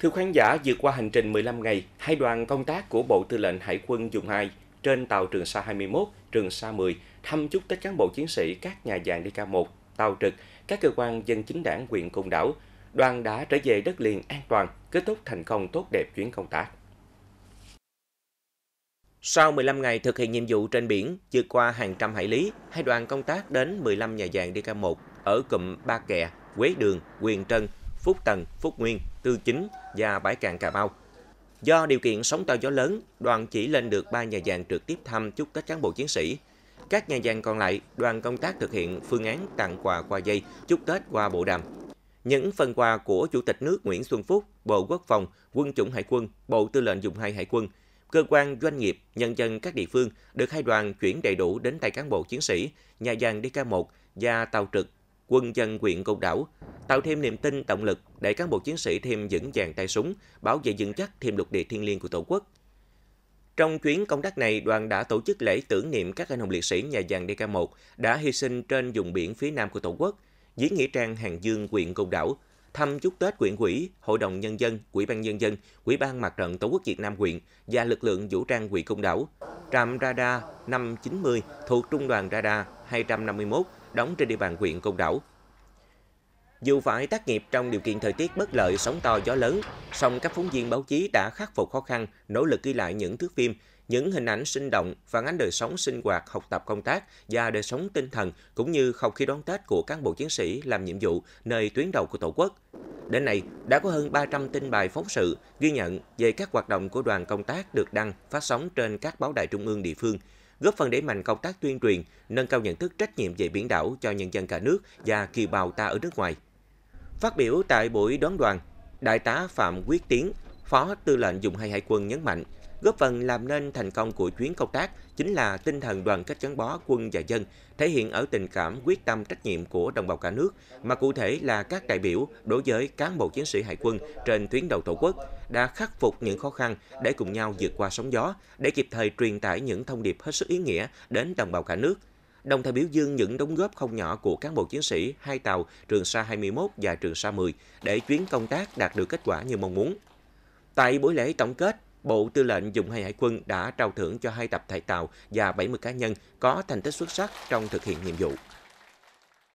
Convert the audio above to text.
Thưa khán giả, vừa qua hành trình 15 ngày, hai đoàn công tác của Bộ Tư lệnh Hải quân vùng 2 trên tàu Trường Sa 21, Trường Sa 10 thăm chúc Tết cán bộ chiến sĩ các nhà dạng DK1, tàu trực, các cơ quan dân chính đảng quyền Côn Đảo. Đoàn đã trở về đất liền an toàn, kết thúc thành công tốt đẹp chuyến công tác. Sau 15 ngày thực hiện nhiệm vụ trên biển, vượt qua hàng trăm hải lý, hai đoàn công tác đến 15 nhà dạng DK1 ở cụm Ba Kè, Quế Đường, Quyền Trân, Phúc Tần, Phúc Nguyên, Tư Chính và Bãi Cạn Cà Mau. Do điều kiện sóng to gió lớn, đoàn chỉ lên được 3 nhà giàn trực tiếp thăm chúc Tết cán bộ chiến sĩ. Các nhà giàn còn lại, đoàn công tác thực hiện phương án tặng quà qua dây, chúc Tết qua bộ đàm. Những phần quà của Chủ tịch nước Nguyễn Xuân Phúc, Bộ Quốc phòng, Quân chủng Hải quân, Bộ Tư lệnh Dùng hai Hải quân, cơ quan doanh nghiệp, nhân dân các địa phương được hai đoàn chuyển đầy đủ đến tay cán bộ chiến sĩ, nhà vàng DK1 và tàu trực, quân dân huyện Côn Đảo tạo thêm niềm tin động lực để cán bộ chiến sĩ thêm vững vàng tay súng, bảo vệ vững chắc thêm lục địa thiêng liêng của Tổ quốc. Trong chuyến công tác này, đoàn đã tổ chức lễ tưởng niệm các anh hùng liệt sĩ nhà vàng DK1 đã hy sinh trên vùng biển phía nam của Tổ quốc, diễn nghĩa trang Hàng Dương, huyện Côn Đảo, thăm chúc Tết quyện Quỹ, Hội đồng Nhân dân, Quỹ ban Nhân dân, Quỹ ban Mặt trận Tổ quốc Việt Nam huyện và lực lượng vũ trang huyện Công Đảo. Trạm radar 590 thuộc Trung đoàn radar 251 đóng trên địa bàn huyện Công Đảo dù phải tác nghiệp trong điều kiện thời tiết bất lợi sóng to gió lớn, song các phóng viên báo chí đã khắc phục khó khăn, nỗ lực ghi lại những thước phim, những hình ảnh sinh động, phản ánh đời sống sinh hoạt, học tập công tác và đời sống tinh thần, cũng như không khí đón Tết của cán bộ chiến sĩ làm nhiệm vụ nơi tuyến đầu của Tổ quốc. Đến nay, đã có hơn 300 tin bài phóng sự ghi nhận về các hoạt động của đoàn công tác được đăng, phát sóng trên các báo đài trung ương địa phương, góp phần đẩy mạnh công tác tuyên truyền, nâng cao nhận thức trách nhiệm về biển đảo cho nhân dân cả nước và kiều bào ta ở nước ngoài. Phát biểu tại buổi đón đoàn, Đại tá Phạm Quyết Tiến, Phó Tư lệnh Dùng hai Hải quân nhấn mạnh, góp phần làm nên thành công của chuyến công tác chính là tinh thần đoàn kết gắn bó quân và dân, thể hiện ở tình cảm quyết tâm trách nhiệm của đồng bào cả nước, mà cụ thể là các đại biểu đối với cán bộ chiến sĩ hải quân trên tuyến đầu Tổ quốc đã khắc phục những khó khăn để cùng nhau vượt qua sóng gió, để kịp thời truyền tải những thông điệp hết sức ý nghĩa đến đồng bào cả nước, đồng thời biểu dương những đóng góp không nhỏ của cán bộ chiến sĩ hai tàu Trường Sa 21 và Trường Sa 10 để chuyến công tác đạt được kết quả như mong muốn. Tại buổi lễ tổng kết, Bộ Tư lệnh Dùng hai Hải quân đã trao thưởng cho hai tập thể tàu và 70 cá nhân có thành tích xuất sắc trong thực hiện nhiệm vụ.